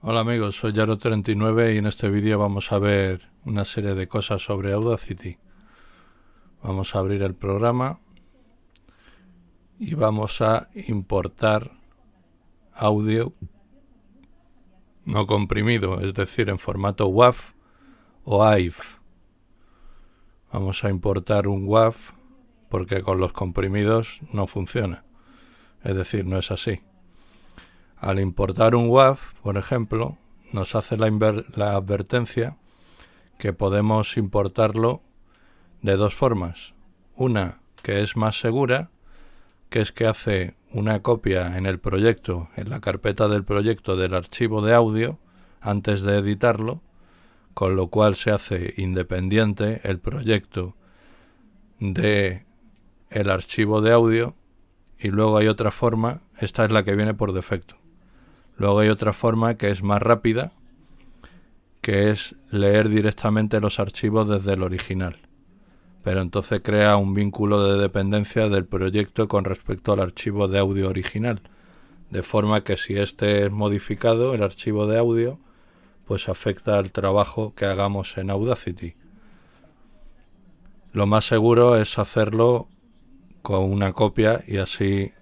Hola amigos, soy Yaro39 y en este vídeo vamos a ver una serie de cosas sobre Audacity. Vamos a abrir el programa y vamos a importar audio no comprimido, es decir, en formato WAV o AIF. Vamos a importar un WAV porque con los comprimidos no funciona. Es decir, no es así. Al importar un WAF, por ejemplo, nos hace la, la advertencia que podemos importarlo de dos formas. Una que es más segura, que es que hace una copia en el proyecto, en la carpeta del proyecto del archivo de audio, antes de editarlo, con lo cual se hace independiente el proyecto de el archivo de audio y luego hay otra forma, esta es la que viene por defecto, Luego hay otra forma que es más rápida, que es leer directamente los archivos desde el original. Pero entonces crea un vínculo de dependencia del proyecto con respecto al archivo de audio original. De forma que si este es modificado, el archivo de audio, pues afecta al trabajo que hagamos en Audacity. Lo más seguro es hacerlo con una copia y así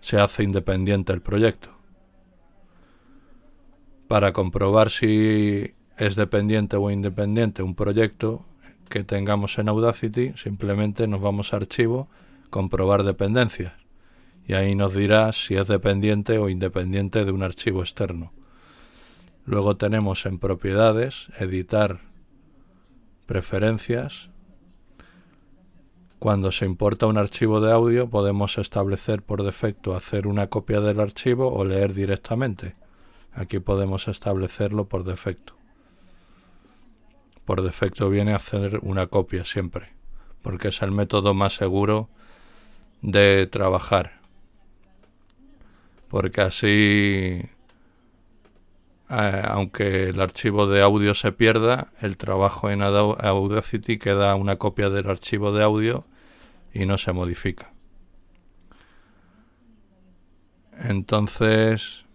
se hace independiente el proyecto para comprobar si es dependiente o independiente un proyecto que tengamos en Audacity, simplemente nos vamos a archivo, comprobar dependencias. Y ahí nos dirá si es dependiente o independiente de un archivo externo. Luego tenemos en propiedades, editar preferencias. Cuando se importa un archivo de audio podemos establecer por defecto hacer una copia del archivo o leer directamente. Aquí podemos establecerlo por defecto. Por defecto viene a hacer una copia siempre, porque es el método más seguro de trabajar. Porque así, eh, aunque el archivo de audio se pierda, el trabajo en Audacity queda una copia del archivo de audio y no se modifica. Entonces,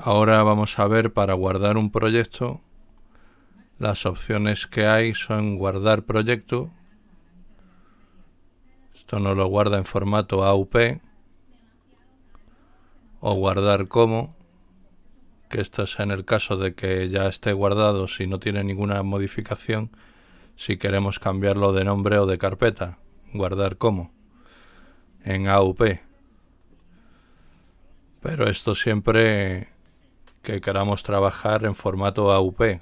Ahora vamos a ver para guardar un proyecto. Las opciones que hay son guardar proyecto. Esto no lo guarda en formato AUP. O guardar como. Que esto es en el caso de que ya esté guardado si no tiene ninguna modificación. Si queremos cambiarlo de nombre o de carpeta. Guardar como. En AUP. Pero esto siempre que queramos trabajar en formato AUP.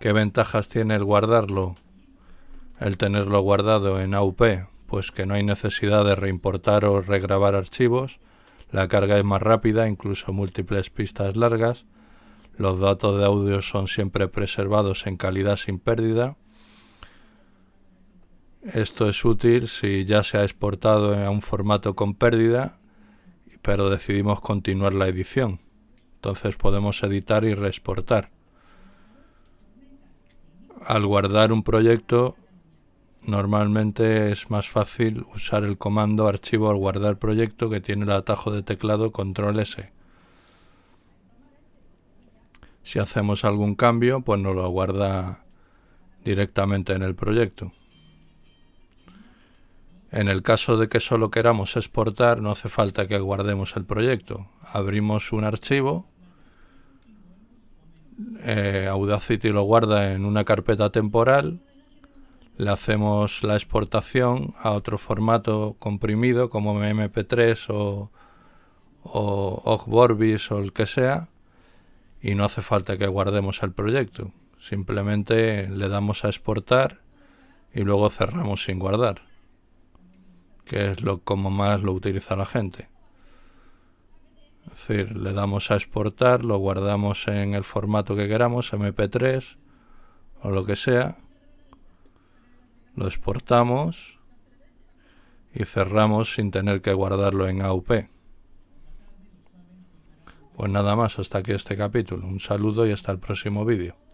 ¿Qué ventajas tiene el guardarlo? El tenerlo guardado en AUP, pues que no hay necesidad de reimportar o regrabar archivos, la carga es más rápida, incluso múltiples pistas largas, los datos de audio son siempre preservados en calidad sin pérdida. Esto es útil si ya se ha exportado a un formato con pérdida, pero decidimos continuar la edición. Entonces podemos editar y reexportar. Al guardar un proyecto, normalmente es más fácil usar el comando archivo al guardar proyecto que tiene el atajo de teclado control S. Si hacemos algún cambio, pues nos lo guarda directamente en el proyecto. En el caso de que solo queramos exportar, no hace falta que guardemos el proyecto. Abrimos un archivo, eh, Audacity lo guarda en una carpeta temporal, le hacemos la exportación a otro formato comprimido como MP3 o, o Ogborbis o el que sea, y no hace falta que guardemos el proyecto. Simplemente le damos a exportar y luego cerramos sin guardar que es lo como más lo utiliza la gente. Es decir, le damos a exportar, lo guardamos en el formato que queramos, MP3 o lo que sea. Lo exportamos y cerramos sin tener que guardarlo en AUP. Pues nada más, hasta aquí este capítulo. Un saludo y hasta el próximo vídeo.